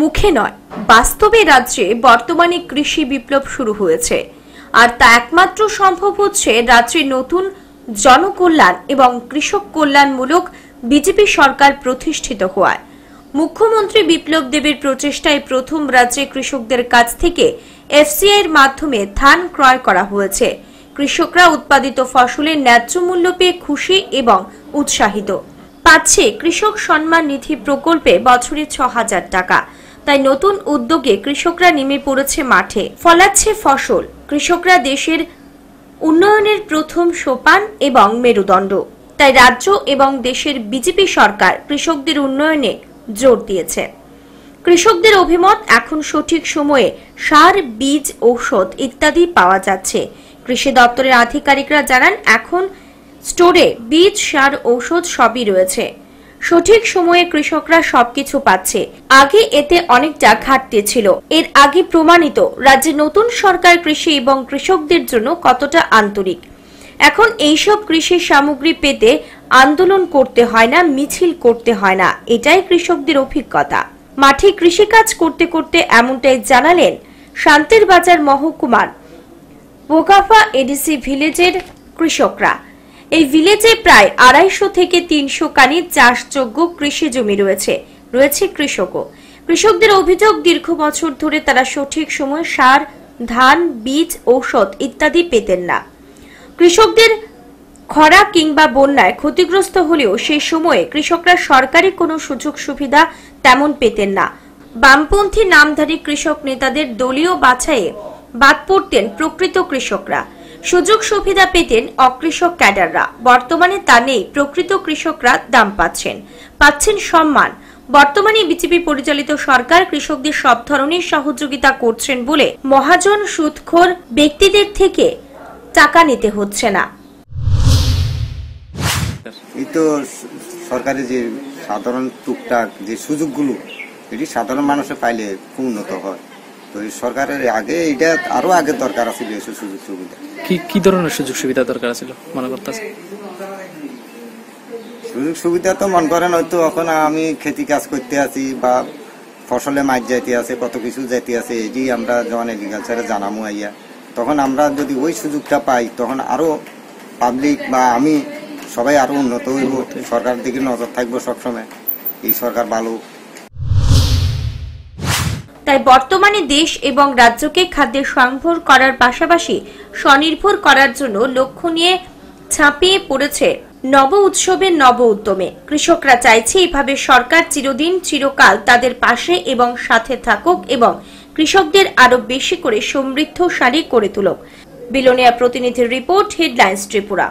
মুখে নয় বাস্তবে রাজ্যে বর্তমানে কৃষি বিপ্লব শুরু হয়েছে আর তা একমাত্র সম্ভব হচ্ছে রাজ্যে নতুন জনকল্যাণ এবং কৃষক কল্যাণমূলক বিজেপি সরকার প্রতিষ্ঠিত হওয়ায় মুখ্যমন্ত্রী বিপ্লব দেবের প্রচেষ্টায় প্রথম রাজ্যে কৃষকদের কাছ থেকে এফসিআই এর মাধ্যমে ধান ক্রয় করা হয়েছে কৃষকরা উৎপাদিত ফসলের ন্যায্য মূল্য পেয়ে খুশি এবং উৎসাহিত পাচ্ছে কৃষক সম্মান নিধি প্রকল্পে বছরে ছ হাজার টাকা তাই নতুন উদ্যোগে কৃষকরা নেমে পড়েছে মাঠে ফলাচ্ছে ফসল কৃষকরা দেশের উন্নয়নের প্রথম সোপান এবং মেরুদণ্ড তাই রাজ্য এবং দেশের বিজেপি সরকার কৃষকদের উন্নয়নে জোর দিয়েছে কৃষকদের অভিমত এখন সঠিক সময়ে সার বীজ ঔষধ ইত্যাদি পাওয়া যাচ্ছে কৃষি দপ্তরের আধিকারিকরা জানান এখন স্টোরে বীজ সার ঔষধ সবই রয়েছে সঠিক সময়ে কৃষকরা সবকিছু পাচ্ছে আগে এতে অনেকটা ঘাটতি ছিল এর আগে প্রমাণিত রাজ্যে নতুন সরকার কৃষি এবং কৃষকদের জন্য কতটা আন্তরিক এখন এইসব কৃষি সামগ্রী পেতে আন্দোলন করতে হয় না মিছিল করতে হয় না এটাই কৃষকদের অভিজ্ঞতা মাঠে কৃষিকাজ করতে করতে এমনটাই জানালেন শান্তির বাজার মহকুমার বোকাফা এডিসি ভিলেজের কৃষকরা এই ভিলেজে প্রায় আড়াইশো থেকে তিনশো কানি চাষযোগ্য কৃষি জমি রয়েছে রয়েছে কৃষকও কৃষকদের অভিযোগ দীর্ঘ বছর ধরে তারা সঠিক সময়ে সার ধান বীজ ঔষধ ইত্যাদি পেতেন না কৃষকদের খরা কিংবা বন্যায় ক্ষতিগ্রস্ত হলেও সেই সময়ে কৃষকরা সরকারি কোনো সুযোগ সুবিধা তেমন পেতেন না বামপন্থী নামধারী কৃষক নেতাদের দলীয় বাছাইয়ে বাদ পড়তেন প্রকৃত কৃষকরা সুযোগ সুবিধা পেতেন অকৃষক ক্যাডাররা বর্তমানে তা নেই প্রকৃত কৃষকরা দাম পাচ্ছেন পাচ্ছেন সম্মান বর্তমানে বিজেপি পরিচালিত সরকার কৃষকদের সব ধরনের সহযোগিতা করছেন বলে মহাজন সুদখোর ব্যক্তিদের থেকে টাকা নিতে হচ্ছে না সরকারের যে সাধারণ টুকটাক যে সুযোগগুলো এটি সাধারণ মানুষের পাইলে উন্নত হয় তো সরকারের আগে এটা আরো আগে দরকার ছিল এসব সুযোগ সুবিধা কি কি ধরনের সুযোগ সুবিধা দরকার ছিল মনে করতেছে সুযোগ সুবিধা তো মনে করেন হয়তো এখন আমি খেতি কাজ করতে আছি বা ফসলে মাছ যাইতে আছে কত কিছু যাইতে আছে এটি আমরা যখন এগ্রিকালচারে জানামু আইয়া তখন আমরা যদি ওই সুযোগটা পাই তখন আরও পাবলিক বা আমি সবাই আরও উন্নত হইব সরকার দিকে নজর থাকবো সবসময় এই সরকার ভালো তাই বর্তমানে দেশ এবং রাজ্যকে খাদ্যে স্বয়ংভর করার পাশাপাশি স্বনির্ভর করার জন্য লক্ষ্য নিয়ে ছাপিয়ে পড়েছে নব উৎসবের নব উদ্যমে কৃষকরা চাইছে এভাবে সরকার চিরদিন চিরকাল তাদের পাশে এবং সাথে থাকুক এবং কৃষকদের আরো বেশি করে সমৃদ্ধশালী করে তুলুক বিলোনিয়া প্রতিনিধির রিপোর্ট হেডলাইন্স ত্রিপুরা